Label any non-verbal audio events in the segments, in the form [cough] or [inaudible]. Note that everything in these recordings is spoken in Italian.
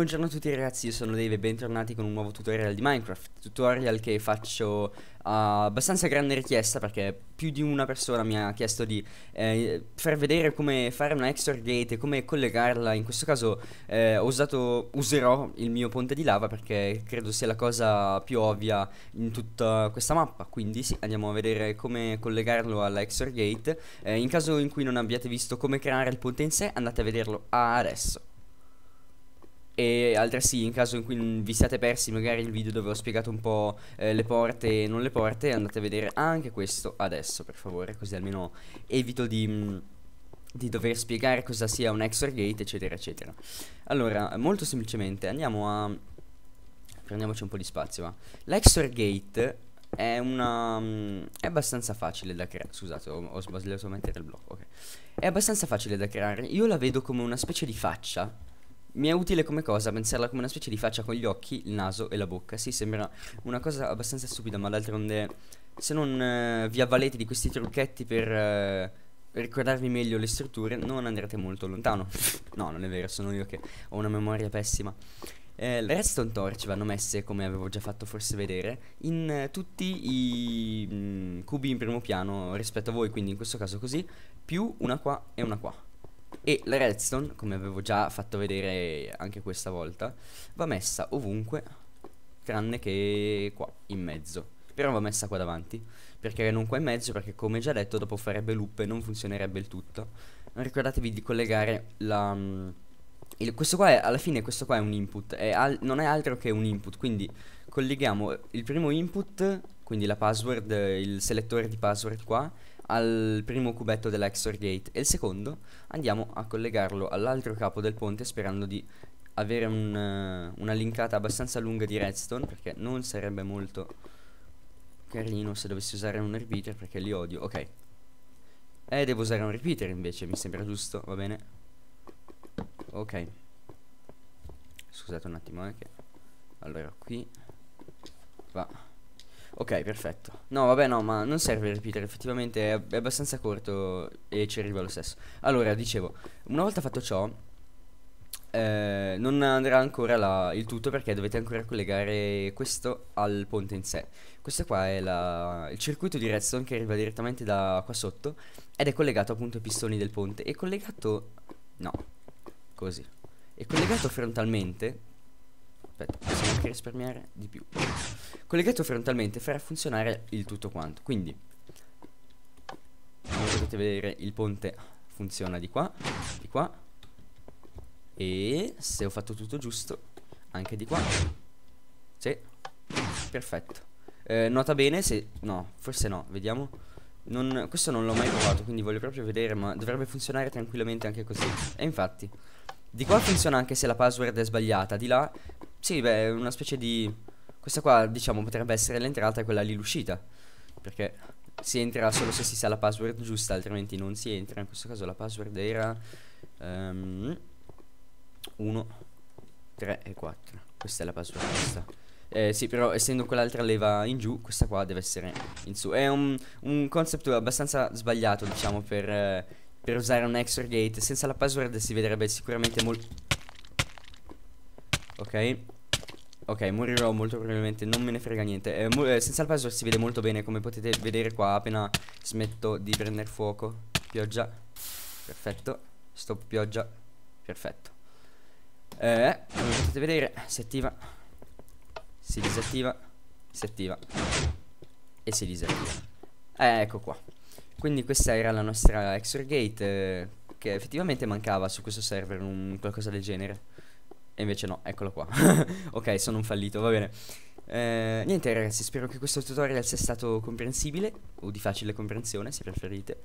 Buongiorno a tutti ragazzi, io sono Dave e bentornati con un nuovo tutorial di Minecraft Tutorial che faccio uh, abbastanza grande richiesta perché più di una persona mi ha chiesto di eh, far vedere come fare una XOR gate e come collegarla In questo caso eh, ho usato, userò il mio ponte di lava perché credo sia la cosa più ovvia in tutta questa mappa Quindi sì, andiamo a vedere come collegarlo alla XOR gate eh, In caso in cui non abbiate visto come creare il ponte in sé andate a vederlo adesso e altresì in caso in cui vi siate persi magari il video dove ho spiegato un po' eh, le porte e non le porte andate a vedere anche questo adesso per favore così almeno evito di... Mm, di dover spiegare cosa sia un XOR gate eccetera eccetera allora molto semplicemente andiamo a prendiamoci un po' di spazio va l'XOR gate è una mm, è abbastanza facile da creare scusate ho, ho sbagliato a mettere il blocco ok è abbastanza facile da creare io la vedo come una specie di faccia mi è utile come cosa pensarla come una specie di faccia con gli occhi, il naso e la bocca. Sì, sembra una cosa abbastanza stupida, ma d'altronde se non eh, vi avvalete di questi trucchetti per eh, ricordarvi meglio le strutture, non andrete molto lontano. [laughs] no, non è vero, sono io che ho una memoria pessima. Eh, le redstone torch vanno messe, come avevo già fatto forse vedere, in eh, tutti i mh, mm, cubi in primo piano rispetto a voi, quindi in questo caso così, più una qua e una qua. E la redstone, come avevo già fatto vedere anche questa volta, va messa ovunque, tranne che qua, in mezzo. Però va messa qua davanti, perché non qua in mezzo, perché come già detto dopo farebbe loop e non funzionerebbe il tutto. Ricordatevi di collegare la... Mm, il, questo qua è, alla fine questo qua è un input, è al, non è altro che un input, quindi colleghiamo il primo input quindi la password, il selettore di password qua, al primo cubetto dell'Exor Gate e il secondo andiamo a collegarlo all'altro capo del ponte sperando di avere un, eh, una linkata abbastanza lunga di redstone perché non sarebbe molto carino se dovessi usare un repeater perché li odio, ok. Eh, devo usare un repeater invece, mi sembra giusto, va bene. Ok. Scusate un attimo, eh, che... Allora, qui... Va. Ok, perfetto. No, vabbè, no, ma non serve ripetere, effettivamente è, abbastanza corto e ci arriva lo stesso. Allora, dicevo, una volta fatto ciò, eh, non andrà ancora la, il tutto perché dovete ancora collegare questo al ponte in sé. Questo qua è la, il circuito di redstone che arriva direttamente da qua sotto ed è collegato appunto ai pistoni del ponte. È collegato... no, così. È collegato frontalmente... Aspetta, possiamo anche risparmiare di più collegato frontalmente farà funzionare il tutto quanto. Quindi, come potete vedere, il ponte funziona di qua, di qua, e se ho fatto tutto giusto, anche di qua. Sì, perfetto. Eh, nota bene se... no, forse no, vediamo. Non, questo non l'ho mai provato, quindi voglio proprio vedere, ma dovrebbe funzionare tranquillamente anche così. E infatti, di qua funziona anche se la password è sbagliata, di là... Sì, beh, è una specie di questa qua, diciamo, potrebbe essere l'entrata e quella lì l'uscita. Perché si entra solo se si sa la password giusta, altrimenti non si entra. In questo caso la password era 1, um, 3 e 4. Questa è la password giusta. Eh, sì, però essendo quell'altra leva in giù, questa qua deve essere in su. È un, un concept abbastanza sbagliato, diciamo, per, eh, per usare un XOR gate. Senza la password si vedrebbe sicuramente molto... Ok ok, morirò molto probabilmente, non me ne frega niente. Eh, eh, senza il puzzle si vede molto bene, come potete vedere qua, appena smetto di prendere fuoco. Pioggia, perfetto. Stop pioggia, perfetto. Eh, come potete vedere, si attiva, si disattiva, si attiva e si disattiva. Eh, ecco qua. Quindi questa era la nostra Exor Gate, eh, che effettivamente mancava su questo server, un qualcosa del genere. E invece no, eccolo qua. [laughs] ok, sono un fallito, va bene. Eh, niente ragazzi, spero che questo tutorial sia stato comprensibile o di facile comprensione se preferite.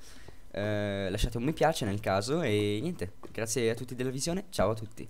Eh, lasciate un mi piace nel caso e niente, grazie a tutti della visione, ciao a tutti.